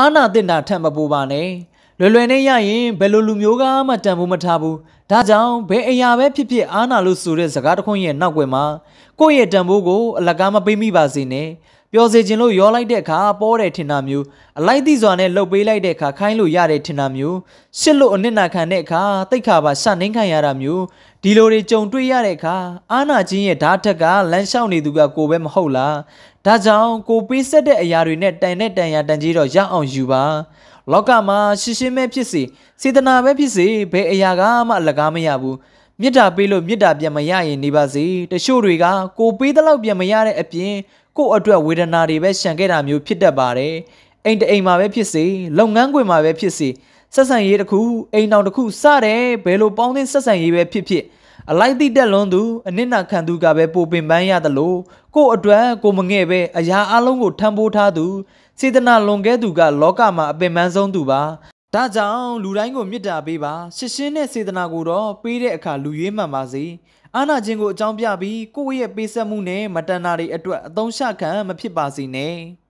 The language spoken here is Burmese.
အာနာတင်တာထပ်မပူပါနဲ့လွယ်လွယ်နဲ့ရရင်ဘယ်လိုလူမျိုးကမှတန်ဖိုးမထားဘူးဒါကြောင့်ဘယ်အရာပဲဖြစ်ဖြစ်အာနာလို့ဆိုတဲ့စကားတစ်ခွန်းရဲ့နောက်ွယ်မှာကိုယ့်ရဲ့တန်ဖိုးကိုအလကားမပေးမိပါစေနဲ့ပျော်စေခြင်းလို့ရောလိုက်တဲ့အခါပေါ်တယ်ထင်တာမျိုးအလိုက်သိစွာနဲ့လှုပ်ပေးလိုက်တဲ့အခါခိုင်းလို့ရတဲ့ထင်တာမျိုးရှစ်လို့အနစ်နာခံတဲ့အခါတိတ်ခါပါစနှိမ့်ခံရတာမျိုးဒီလိုတွေကြုံတွေ့ရတဲ့အခါအာနာချင်းရဲ့ဓာတ်ထက်ကလမ်းလျှောက်နေသူကကိုပဲမဟုတ်လားဒါကြောင့်ကိုပေးဆက်တဲ့အရာတွေနဲ့တန်တဲ့တန်ရာတန်ကြီးတော့ရအောင်ယူပါလောကမှာရှင်းရှင်းပဲဖြစ်စေစေတနာပဲဖြစ်စေဘယ်အရာကမှအလကားမရဘူးမြစ်တာပေးလို့မြစ်တာပြန်မရရင်နေပါစေတချို့တွေကကိုပေးတဲ့လောက်ပြန်မရတဲ့အပြင်ကို့အတွက်ဝေဒနာတွေပဲရှံခဲ့တာမျိုးဖြစ်တတ်ပါတယ်အိမ်တအိမ်မှာပဲဖြစ်စေလုပ်ငန်းခွင်မှာပဲဖြစ်စေဆက်ဆံရေးတစ်ခုအိမ်တော်တစ်ခုစတယ်ဘယ်လိုပေါင်းသင်းဆက်ဆံရေးပဲဖြစ်ဖြစ်အလိုက်တိတက်လွန်သူအနစ်နာခံသူကပဲပိုပင်ပန်းရသလိုကို့အတွက်ကိုမငဲ့ပဲအရာအလုံးကိုထမ်းပိုးထားသူစေတနာလွန်ခဲ့သူကလောကမှာအပင်ပန်းဆုံးသူပါ။ဒါကြောင့်လူတိုင်းကိုမေတ္တာပေးပါ။ရှစ်ရှင်းတဲ့စေတနာကိုတော့ပေးတဲ့အခါလူရွေးမှန်ပါစေ။အာနာခြင်းကိုအကြောင်းပြပြီးကိုယ့်ရဲ့ပေးဆက်မှုနဲ့မတန်တာတွေအတွက်အသုံးချခံမဖြစ်ပါစေနဲ့။